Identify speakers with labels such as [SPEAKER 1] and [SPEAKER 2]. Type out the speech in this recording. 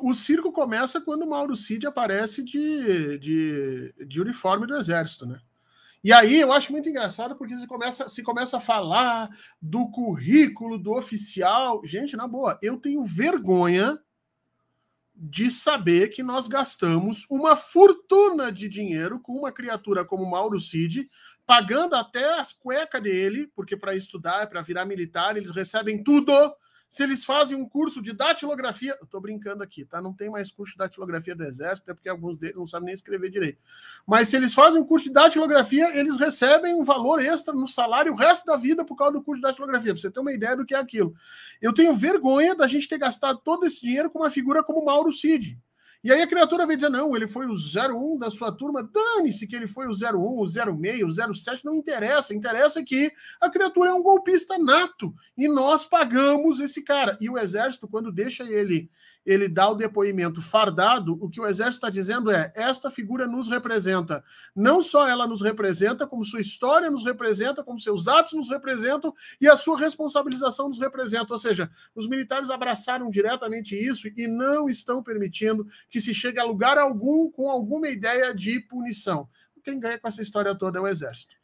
[SPEAKER 1] O circo começa quando o Mauro Cid aparece de, de, de, uniforme do exército, né? E aí eu acho muito engraçado porque se começa, se começa a falar do currículo do oficial. Gente, na boa, eu tenho vergonha de saber que nós gastamos uma fortuna de dinheiro com uma criatura como Mauro Cid, pagando até as cuecas dele, porque para estudar, para virar militar, eles recebem tudo se eles fazem um curso de datilografia. Eu tô brincando aqui, tá? Não tem mais curso de datilografia do Exército, até porque alguns deles não sabem nem escrever direito. Mas se eles fazem um curso de datilografia, eles recebem um valor extra no salário o resto da vida por causa do curso de datilografia, pra você ter uma ideia do que é aquilo. Eu tenho vergonha da gente ter gastado todo esse dinheiro com uma figura como Mauro Cid. E aí a criatura vem dizer: não, ele foi o 01 da sua turma, dane-se que ele foi o 01, o 06, o 07, não interessa. Interessa que a criatura é um golpista nato e nós pagamos esse cara. E o exército, quando deixa ele ele dá o depoimento fardado, o que o Exército está dizendo é: esta figura nos representa. Não só ela nos representa, como sua história nos representa, como seus atos nos representam e a sua responsabilização nos representa. Ou seja, os militares abraçaram diretamente isso e não estão permitindo que se chegue a lugar algum com alguma ideia de punição. Quem ganha com essa história toda é o Exército.